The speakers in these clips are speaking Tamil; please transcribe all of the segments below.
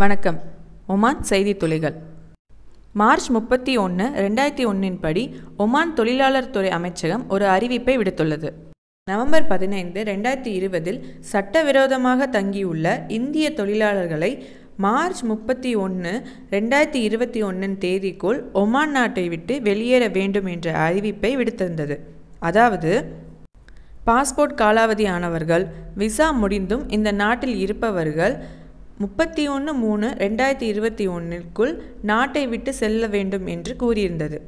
வணக்கம் ஒமான் செய்தி துளிகள் மார்ச் முப்பத்தி ஒன்று ரெண்டாயிரத்தி ஒன்றின் படி ஒமான் தொழிலாளர் துறை அமைச்சகம் ஒரு அறிவிப்பை விடுத்துள்ளது நவம்பர் பதினைந்து ரெண்டாயிரத்தி இருபதில் சட்டவிரோதமாக தங்கியுள்ள இந்திய தொழிலாளர்களை மார்ச் முப்பத்தி ஒன்று ரெண்டாயிரத்தி இருபத்தி ஒன்றின் தேதிக்குள் ஒமான் நாட்டை விட்டு வெளியேற வேண்டும் என்ற அறிவிப்பை விடுத்திருந்தது அதாவது பாஸ்போர்ட் காலாவதியானவர்கள் விசா முடிந்தும் இந்த நாட்டில் இருப்பவர்கள் முப்பத்தி ஒன்று மூணு ரெண்டாயிரத்தி இருபத்தி ஒன்றிற்குள் நாட்டை விட்டு செல்ல வேண்டும் என்று கூறியிருந்தது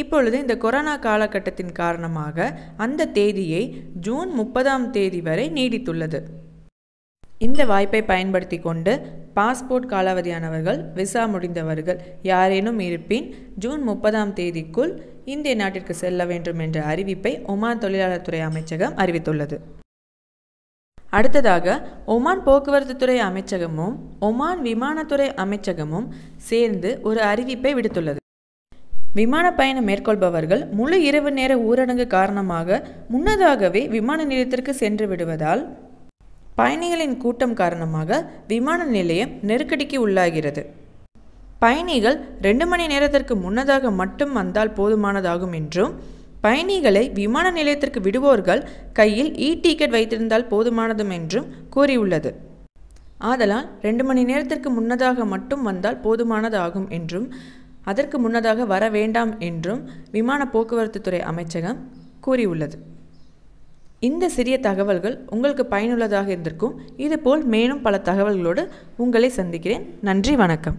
இப்பொழுது இந்த கொரோனா காலகட்டத்தின் காரணமாக அந்த தேதியை ஜூன் முப்பதாம் தேதி வரை நீடித்துள்ளது இந்த வாய்ப்பை பயன்படுத்தி கொண்டு பாஸ்போர்ட் காலாவதியானவர்கள் விசா முடிந்தவர்கள் யாரேனும் இருப்பின் ஜூன் முப்பதாம் தேதிக்குள் இந்திய நாட்டிற்கு செல்ல வேண்டும் என்ற அறிவிப்பை ஒமான் தொழிலாளர் துறை அமைச்சகம் அறிவித்துள்ளது அடுத்ததாக ஒமான் போக்குவரத்து துறை அமைச்சகமும் ஒமான் விமானத்துறை அமைச்சகமும் சேர்ந்து ஒரு அறிவிப்பை விடுத்துள்ளது விமான பயணம் மேற்கொள்பவர்கள் முழு இரவு நேர ஊரடங்கு காரணமாக முன்னதாகவே விமான நிலையத்திற்கு சென்று விடுவதால் பயணிகளின் கூட்டம் காரணமாக விமான நிலையம் நெருக்கடிக்கு உள்ளாகிறது பயணிகள் ரெண்டு மணி நேரத்திற்கு முன்னதாக மட்டும் வந்தால் போதுமானதாகும் என்றும் பயணிகளை விமான நிலையத்திற்கு விடுவோர்கள் கையில் இ e டிக்கெட் வைத்திருந்தால் போதுமானதும் என்றும் கூறியுள்ளது ஆதலால் ரெண்டு மணி நேரத்திற்கு முன்னதாக மட்டும் வந்தால் போதுமானதாகும் என்றும் அதற்கு முன்னதாக வர வேண்டாம் என்றும் விமான போக்குவரத்து துறை அமைச்சகம் கூறியுள்ளது இந்த சிறிய தகவல்கள் உங்களுக்கு பயனுள்ளதாக இருந்திருக்கும் இதுபோல் மேலும் பல தகவல்களோடு உங்களை சந்திக்கிறேன் நன்றி வணக்கம்